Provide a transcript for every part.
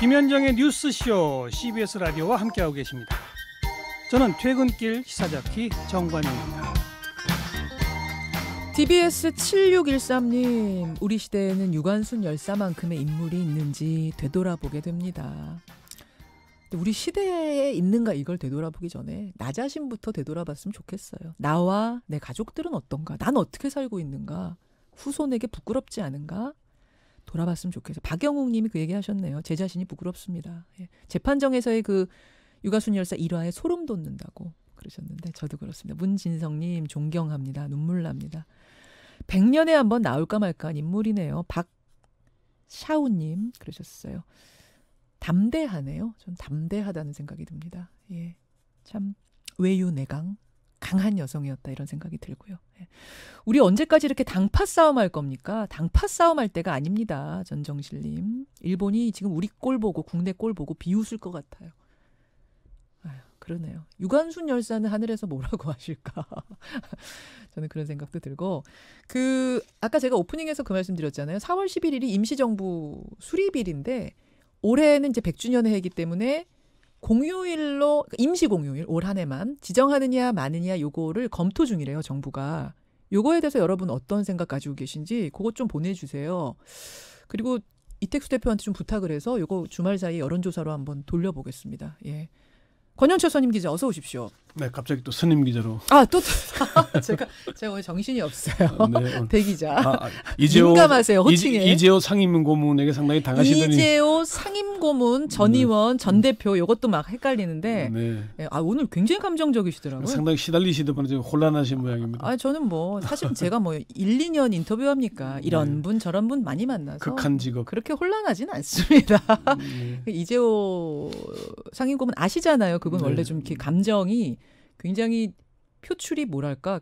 김현정의 뉴스쇼 CBS 라디오와 함께하고 계십니다. 저는 퇴근길 시사자키 정관용입니다. DBS 7613님, 우리 시대에는 유관순 열사만큼의 인물이 있는지 되돌아보게 됩니다. 우리 시대에 있는가 이걸 되돌아보기 전에 나 자신부터 되돌아봤으면 좋겠어요. 나와 내 가족들은 어떤가? 난 어떻게 살고 있는가? 후손에게 부끄럽지 않은가? 돌아봤으면 좋겠어요. 박영웅 님이 그 얘기 하셨네요. 제 자신이 부끄럽습니다. 예. 재판정에서의 그 육아순열사 일화에 소름 돋는다고 그러셨는데 저도 그렇습니다. 문진성 님 존경합니다. 눈물 납니다. 100년에 한 번 나올까 말까 한 인물이네요. 박샤우 님 그러셨어요. 담대하네요. 전 담대하다는 생각이 듭니다. 예. 참, 외유내강, 강한 여성이었다 이런 생각이 들고요. 예. 우리 언제까지 이렇게 당파 싸움할 겁니까? 당파 싸움할 때가 아닙니다. 전정실님. 일본이 지금 우리 꼴 보고 국내 꼴 보고 비웃을 것 같아요. 아유, 그러네요. 유관순 열사는 하늘에서 뭐라고 하실까? 저는 그런 생각도 들고 그 아까 제가 오프닝에서 그 말씀드렸잖아요. 4월 11일이 임시정부 수립일인데 올해는 이제 100주년 해이기 때문에 공휴일로 그러니까 임시 공휴일 올 한해만 지정하느냐 마느냐 요거를 검토 중이래요 정부가 요거에 대해서 여러분 어떤 생각 가지고 계신지 그것 좀 보내주세요 그리고 이택수 대표한테 좀 부탁을 해서 요거 주말 사이 여론조사로 한번 돌려보겠습니다 예 권현철 선임 기자 어서 오십시오. 네, 갑자기 또 스님 기자로. 아, 또또 제가 제가 오늘 정신이 없어요. 네, 대기자. 아, 아, 이재호 민감하세요. 호칭에. 이재, 이재호 상임 고문에게 상당히 당하시더니. 이재호 상임 고문 전 네. 의원 전 대표 이것도 막 헷갈리는데. 네. 예, 아, 오늘 굉장히 감정적이시더라고요. 상당히 시달리시더만 지금 혼란하신 모양입니다. 아, 저는 뭐 사실 제가 뭐 1, 2년 인터뷰합니까? 이런 네. 분 저런 분 많이 만나서 극한 직업. 그렇게 혼란하진 않습니다. 네. 이재호 상임 고문 아시잖아요. 그건 네. 원래 좀 이렇게 감정이 굉장히 표출이 뭐랄까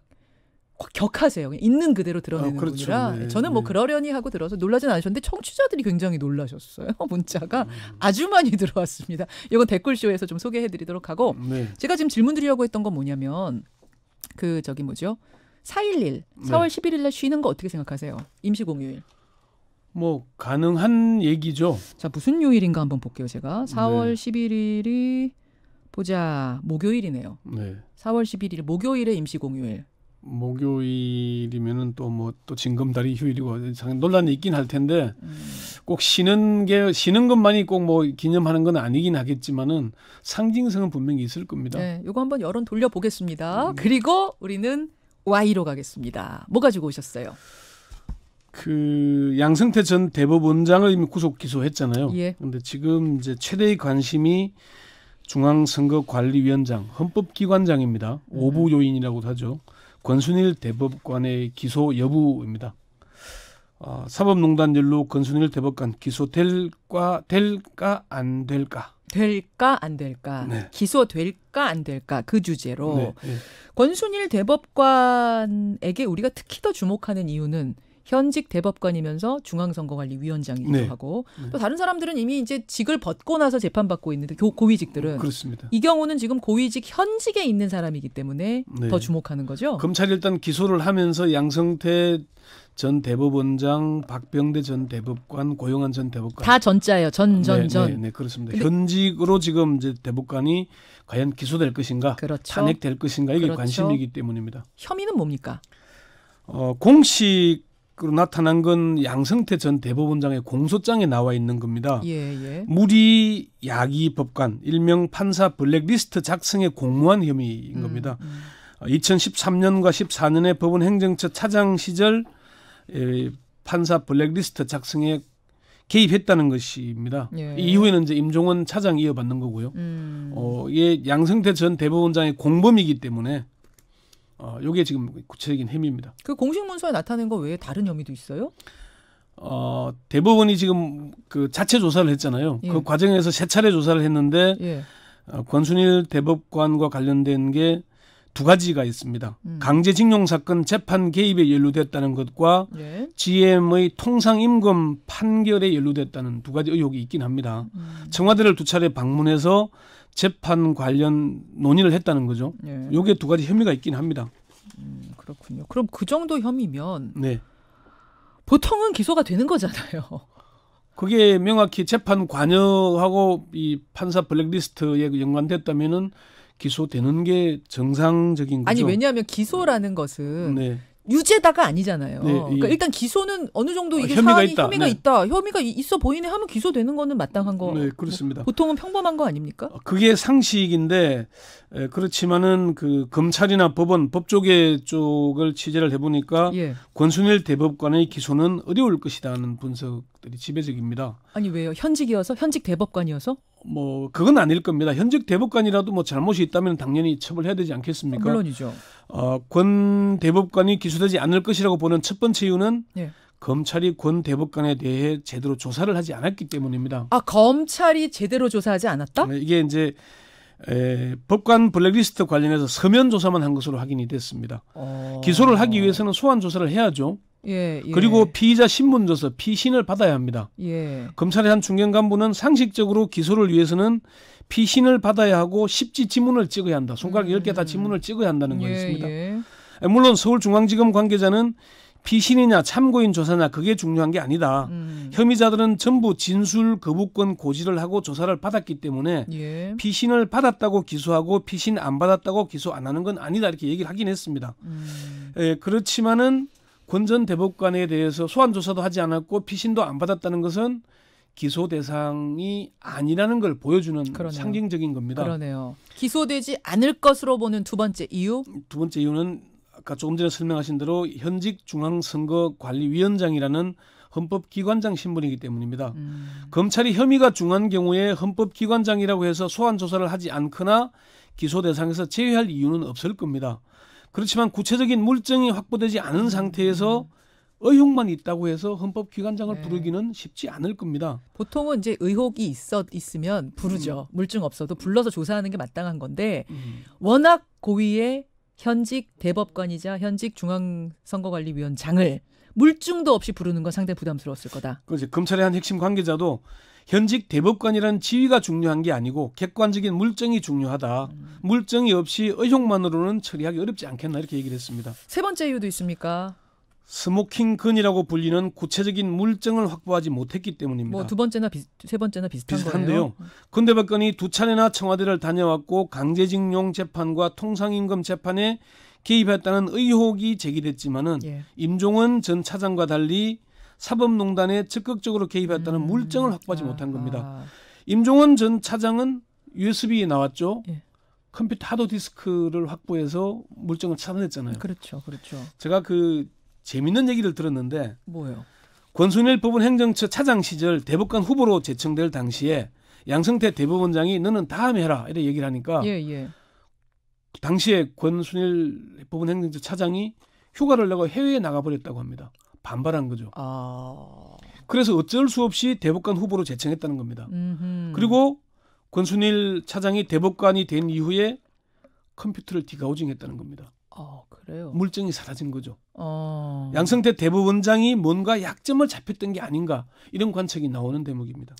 격하세요. 있는 그대로 드러내는 아, 그렇죠. 분이라 네, 저는 뭐 네. 그러려니 하고 들어서 놀라진 않으셨는데 청취자들이 굉장히 놀라셨어요. 문자가 음. 아주 많이 들어왔습니다. 이건 댓글쇼에서 좀 소개해드리도록 하고 네. 제가 지금 질문 드리려고 했던 건 뭐냐면 그 저기 뭐죠? 4.11, 4월 11일 날 쉬는 거 어떻게 생각하세요? 임시공휴일. 뭐 가능한 얘기죠. 자 무슨 요일인가 한번 볼게요. 제가 4월 11일이 보자. 목요일이네요. 네. 4월 11일 목요일에 임시 공휴일. 목요일이면은 또 뭐또 뭐 징검다리 휴일이고 논란이 있긴 할 텐데 음. 꼭 쉬는 게 쉬는 것만이 꼭 뭐 기념하는 건 아니긴 하겠지만은 상징성은 분명히 있을 겁니다. 네, 요거 한번 여론 돌려보겠습니다. 음. 그리고 우리는 Y로 가겠습니다. 뭐 가지고 오셨어요? 그 양승태 전 대법원장을 이미 구속 기소했잖아요. 예. 근데 지금 이제 최대의 관심이 중앙선거관리위원장 헌법기관장입니다. 음. 오부 요인이라고도 하죠. 권순일 대법관의 기소 여부입니다. 어, 아, 사법농단 연루 권순일 대법관 기소될까 될까 안 될까? 될까 안 될까? 네. 기소될까 안 될까? 그 주제로 네, 네. 권순일 대법관에게 우리가 특히 더 주목하는 이유는 현직 대법관이면서 중앙선거관리위원장이기도 네. 하고 네. 또 다른 사람들은 이미 이제 직을 벗고 나서 재판받고 있는데 고, 고위직들은 그렇습니다. 이 경우는 지금 고위직 현직에 있는 사람이기 때문에 네. 더 주목하는 거죠. 검찰이 일단 기소를 하면서 양성태 전 대법원장, 박병대 전 대법관, 고용한 전 대법관 다 전자예요. 전전 전, 전. 네, 네, 네 그렇습니다. 근데... 현직으로 지금 이제 대법관이 과연 기소될 것인가, 그렇죠. 탄핵될 것인가 이게 그렇죠. 관심이기 때문입니다. 혐의는 뭡니까? 어, 공식 그로 나타난 건 양성태 전 대법원장의 공소장에 나와 있는 겁니다. 예, 예. 무리 야기 법관 일명 판사 블랙리스트 작성에 공무원 혐의인 음, 겁니다. 음. 2013년과 음. 14년에 법원 행정처 차장 시절 에, 판사 블랙리스트 작성에 개입했다는 것입니다. 예. 이후에는 이제 임종원 차장 이어받는 거고요. 음. 어, 이게 양성태 전 대법원장의 공범이기 때문에 어, 요게 지금 구체적인 혐의입니다. 그 공식 문서에 나타낸 거 외에 다른 혐의도 있어요? 어, 대법원이 지금 그 자체 조사를 했잖아요. 예. 그 과정에서 세 차례 조사를 했는데 예. 어, 권순일 대법관과 관련된 게 두 가지가 있습니다. 음. 강제징용 사건 재판 개입에 연루됐다는 것과 예. GM의 통상 임금 판결에 연루됐다는 두 가지 의혹이 있긴 합니다. 음. 청와대를 두 차례 방문해서 재판 관련 논의를 했다는 거죠. 예. 요게 두 가지 혐의가 있긴 합니다. 음, 그렇군요. 그럼 그 정도 혐의면 네. 보통은 기소가 되는 거잖아요. 그게 명확히 재판 관여하고 이 판사 블랙리스트에 연관됐다면은 기소되는 게 정상적인 거죠. 아니 왜냐하면 기소라는 것은 네. 유죄다가 아니잖아요. 네, 예. 그러니까 일단 기소는 어느 정도 아, 이게 혐의가 사안이 있다. 혐의가 네. 있다. 혐의가 있어 보이네 하면 기소되는 거는 마땅한 거. 네, 그렇습니다. 보통은 평범한 거 아닙니까? 아, 그게 상식인데 에, 그렇지만은 그 검찰이나 법원 법조계 쪽을 취재를 해보니까 예. 권순일 대법관의 기소는 어려울 것이다는 하 분석. 것들이 지배적입니다. 아니 왜요? 현직이어서 현직 대법관이어서? 뭐 그건 아닐 겁니다. 현직 대법관이라도 뭐 잘못이 있다면 당연히 처벌해야 되지 않겠습니까? 물론이죠. 어, 권 대법관이 기소되지 않을 것이라고 보는 첫 번째 이유는 예. 검찰이 권 대법관에 대해 제대로 조사를 하지 않았기 때문입니다. 아 검찰이 제대로 조사하지 않았다? 네, 이게 이제 에, 법관 블랙리스트 관련해서 서면 조사만 한 것으로 확인이 됐습니다. 어... 기소를 하기 위해서는 소환 조사를 해야죠. 예, 예. 그리고 피의자 신문조서 피신을 받아야 합니다. 예. 검찰의 한 중견 간부는 상식적으로 기소를 위해서는 피신을 받아야 하고 십지 지문을 찍어야 한다. 손가락 열 개다 음. 지문을 찍어야 한다는 거였습니다 예, 예. 물론 서울중앙지검 관계자는 피신이냐 참고인 조사냐 그게 중요한 게 아니다. 음. 혐의자들은 전부 진술 거부권 고지를 하고 조사를 받았기 때문에 예. 피신을 받았다고 기소하고 피신 안 받았다고 기소 안 하는 건 아니다 이렇게 얘기를 하긴 했습니다. 음. 예, 그렇지만은 권전 대법관에 대해서 소환 조사도 하지 않았고 피신도 안 받았다는 것은 기소 대상이 아니라는 걸 보여주는 그러네요. 상징적인 겁니다. 그러네요. 기소되지 않을 것으로 보는 두 번째 이유? 두 번째 이유는 아까 조금 전에 설명하신 대로 현직 중앙선거관리위원장이라는 헌법기관장 신분이기 때문입니다. 음. 검찰이 혐의가 중한 경우에 헌법기관장이라고 해서 소환 조사를 하지 않거나 기소 대상에서 제외할 이유는 없을 겁니다. 그렇지만 구체적인 물증이 확보되지 않은 상태에서 의혹만 있다고 해서 헌법기관장을 네. 부르기는 쉽지 않을 겁니다. 보통은 이제 의혹이 있어 있으면 부르죠. 음. 물증 없어도 불러서 조사하는 게 마땅한 건데 음. 워낙 고위의 현직 대법관이자 현직 중앙선거관리위원장을 물증도 없이 부르는 건 상당히 부담스러웠을 거다. 그렇지. 검찰의 한 핵심 관계자도 현직 대법관이란 지위가 중요한 게 아니고 객관적인 물증이 중요하다. 음. 물증이 없이 의혹만으로는 처리하기 어렵지 않겠나 이렇게 얘기를 했습니다. 세 번째 이유도 있습니까? 스모킹건이라고 불리는 구체적인 물증을 확보하지 못했기 때문입니다. 뭐 두 번째나 비, 세 번째나 비슷한 비슷한데요. 건대법관이 음. 두 차례나 청와대를 다녀왔고 강제징용 재판과 통상임금 재판에 개입했다는 의혹이 제기됐지만은 예. 임종원 전 차장과 달리 사법농단에 적극적으로 개입했다는 음. 물증을 확보하지 아, 못한 겁니다. 아. 임종원 전 차장은 USB 나왔죠. 예. 컴퓨터 하드 디스크를 확보해서 물증을 찾아냈잖아요. 그렇죠, 그렇죠. 제가 그 재밌는 얘기를 들었는데 뭐요? 권순일 법원 행정처 차장 시절 대법관 후보로 제청될 당시에 양승태 대법원장이 너는 다음에 해라 이래 얘기를 하니까 예, 예. 당시에 권순일 법원 행정처 차장이 휴가를 내고 해외에 나가버렸다고 합니다. 반발한 거죠. 아... 그래서 어쩔 수 없이 대법관 후보로 재청했다는 겁니다. 음흠. 그리고 권순일 차장이 대법관이 된 이후에 컴퓨터를 디가우징했다는 겁니다. 아, 그래요? 물증이 사라진 거죠. 어... 양성태 대법원장이 뭔가 약점을 잡혔던 게 아닌가 이런 관측이 나오는 대목입니다.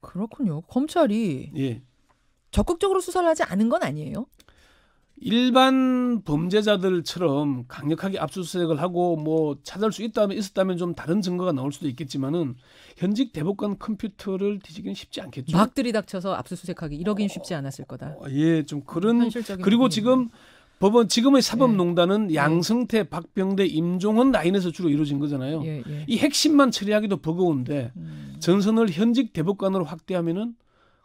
그렇군요. 검찰이 예. 적극적으로 수사를 하지 않은 건 아니에요? 일반 범죄자들처럼 강력하게 압수수색을 하고 뭐 찾을 수 있다면 있었다면 좀 다른 증거가 나올 수도 있겠지만은 현직 대법관 컴퓨터를 뒤지기는 쉽지 않겠죠. 막 들이닥쳐서 압수수색하기 이러긴 어, 쉽지 않았을 거다. 어, 예, 좀 그런 그리고 지금 법원 지금의 사법농단은 예. 양승태, 박병대, 임종헌 라인에서 주로 이루어진 거잖아요. 예, 예. 이 핵심만 처리하기도 버거운데 음. 전선을 현직 대법관으로 확대하면은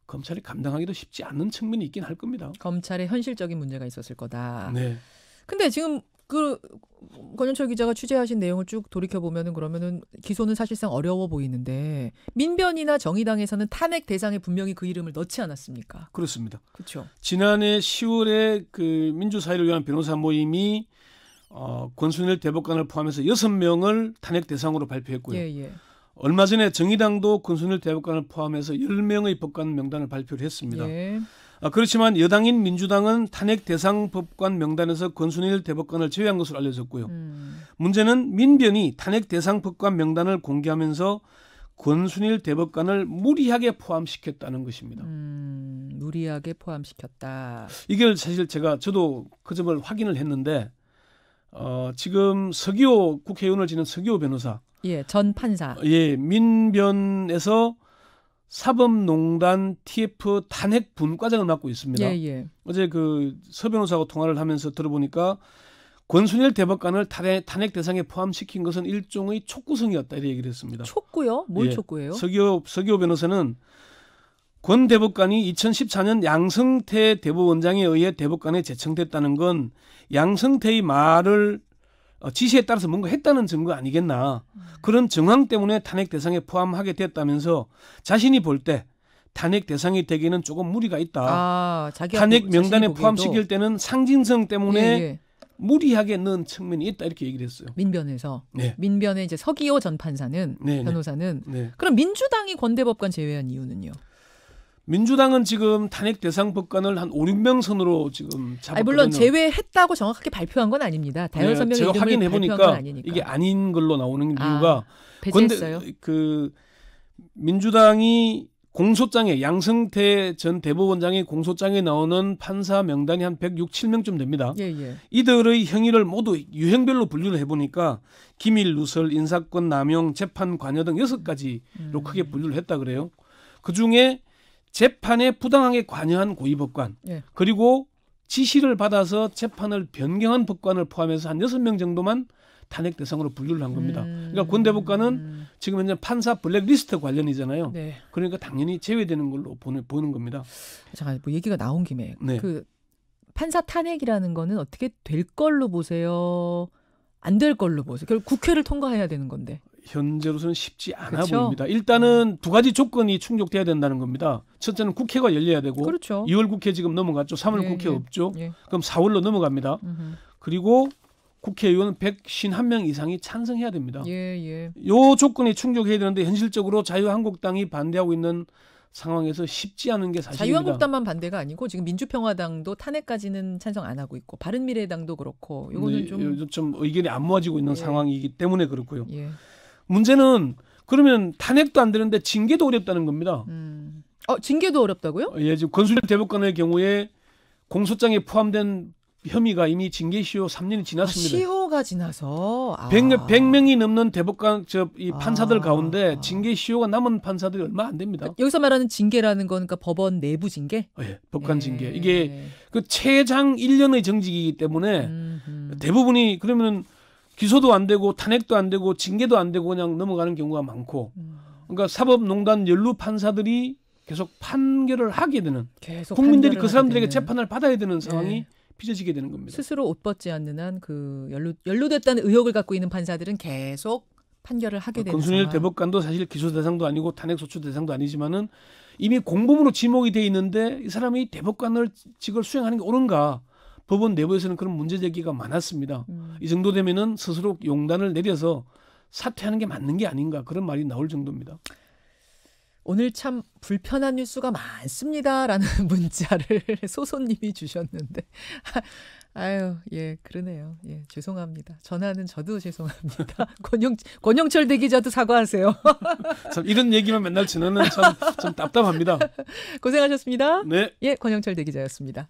검찰이 감당하기도 쉽지 않은 측면이 있긴 할 겁니다. 검찰의 현실적인 문제가 있었을 거다. 네. 근데 지금 그권영철 기자가 취재하신 내용을 쭉 돌이켜 보면은 그러면은 기소는 사실상 어려워 보이는데 민변이나 정의당에서는 탄핵 대상에 분명히 그 이름을 넣지 않았습니까? 그렇습니다. 그렇죠. 지난해 10월에 그 민주사회를 위한 변호사 모임이 어, 권순일 대법관을 포함해서 6명을 탄핵 대상으로 발표했고요. 예, 예. 얼마 전에 정의당도 권순일 대법관을 포함해서 10명의 법관 명단을 발표를 했습니다. 예. 아, 그렇지만 여당인 민주당은 탄핵 대상 법관 명단에서 권순일 대법관을 제외한 것으로 알려졌고요. 음. 문제는 민변이 탄핵 대상 법관 명단을 공개하면서 권순일 대법관을 무리하게 포함시켰다는 것입니다. 음, 무리하게 포함시켰다. 이게 사실 제가 저도 그 점을 확인을 했는데 어, 지금 서기호 국회의원을 지낸 서기호 변호사 예, 전 판사. 예, 민변에서 사법농단 TF 탄핵 분과장을 맡고 있습니다. 예, 예. 어제 그 서 변호사하고 통화를 하면서 들어보니까 권순일 대법관을 탄핵, 탄핵 대상에 포함시킨 것은 일종의 촉구성이었다 이렇게 얘기를 했습니다. 촉구요? 뭘 예. 촉구예요? 서교서교 변호사는 권 대법관이 2014년 양승태 대법원장에 의해 대법관에 재청됐다는건 양승태의 말을 어, 지시에 따라서 뭔가 했다는 증거 아니겠나 그런 정황 때문에 탄핵 대상에 포함하게 됐다면서 자신이 볼 때 탄핵 대상이 되기는 조금 무리가 있다. 아, 탄핵 명단에 포함시킬 때는 상징성 때문에 예, 예. 무리하게 넣은 측면이 있다 이렇게 얘기를 했어요. 민변에서 네. 민변의 이제 서기호 전 판사는 네, 네, 변호사는 네. 그럼 민주당이 권대법관 제외한 이유는요? 민주당은 지금 탄핵 대상법관을 한 5, 6명 선으로 지금 잡았거든요. 아 물론 제외했다고 정확하게 발표한 건 아닙니다. 다른 네, 선명 제가 확인해 보니까 이게 아닌 걸로 나오는 아, 이유가 아, 근데그 민주당이 공소장에 양승태 전 대법원장의 공소장에 나오는 판사 명단이 한 106, 7명쯤 됩니다. 예, 예. 이들의 행위를 모두 유형별로 분류를 해보니까 기밀 누설, 인사권 남용, 재판 관여 등 여섯 가지로 음. 크게 분류를 했다 그래요. 그 중에 재판에 부당하게 관여한 고위법관 예. 그리고 지시를 받아서 재판을 변경한 법관을 포함해서 한 여섯 명 정도만 탄핵 대상으로 분류를 한 겁니다. 음. 그러니까 군대법관은 음. 지금 현재 판사 블랙리스트 관련이잖아요. 네. 그러니까 당연히 제외되는 걸로 보는, 보는 겁니다. 잠깐 뭐 얘기가 나온 김에 네. 그 판사 탄핵이라는 거는 어떻게 될 걸로 보세요? 안 될 걸로 보세요. 결국 국회를 통과해야 되는 건데. 현재로서는 쉽지 않아 그렇죠. 보입니다. 일단은 음. 두 가지 조건이 충족돼야 된다는 겁니다. 첫째는 국회가 열려야 되고 그렇죠. 2월 국회 지금 넘어갔죠. 3월 예, 국회 예. 없죠. 예. 그럼 4월로 넘어갑니다. 음흠. 그리고 국회의원 1신한 명 이상이 찬성해야 됩니다. 예, 예. 요 조건이 충족해야 되는데 현실적으로 자유한국당이 반대하고 있는 상황에서 쉽지 않은 게 사실입니다. 자유한국당만 반대가 아니고 지금 민주평화당도 탄핵까지는 찬성 안 하고 있고 바른미래당도 그렇고 이거는 네, 좀... 좀 의견이 안 모아지고 있는 예. 상황이기 때문에 그렇고요. 예. 문제는 그러면 탄핵도 안 되는데 징계도 어렵다는 겁니다. 음. 어, 징계도 어렵다고요? 어, 예, 지금 권순일 대법관의 경우에 공소장에 포함된 혐의가 이미 징계 시효 3년이 지났습니다. 아, 시효가 지나서 아. 100, 명이 넘는 대법관 저이 아. 판사들 아. 가운데 징계 시효가 남은 판사들이 얼마 안 됩니다. 그러니까 여기서 말하는 징계라는 건 그러니까 법원 내부 징계? 어, 예, 법관 예. 징계. 이게 그 최장 1년의 정직이기 때문에 음흠. 대부분이 그러면 기소도 안 되고 탄핵도 안 되고 징계도 안 되고 그냥 넘어가는 경우가 많고 그러니까 사법농단 연루 판사들이 계속 판결을 하게 되는 국민들이 그 사람들에게 되는. 재판을 받아야 되는 상황이 네. 빚어지게 되는 겁니다. 스스로 옷 벗지 않는 한 그 연루 연루됐다는 의혹을 갖고 있는 판사들은 계속 판결을 하게 되는 건순일 상황. 대법관도 사실 기소 대상도 아니고 탄핵 소추 대상도 아니지만은 이미 공범으로 지목이 돼 있는데 이 사람이 대법관을 직을 수행하는 게 옳은가? 법원 내부에서는 그런 문제 제기가 많았습니다. 음. 이 정도 되면은 스스로 용단을 내려서 사퇴하는 게 맞는 게 아닌가 그런 말이 나올 정도입니다. 오늘 참 불편한 뉴스가 많습니다라는 문자를 소소님이 주셨는데 아유 예 그러네요 예 죄송합니다 전화는 저도 죄송합니다 권영 권영철 대기자도 사과하세요 참 이런 얘기만 맨날 지나는 참, 참 답답합니다 고생하셨습니다 네예 권영철 대기자였습니다.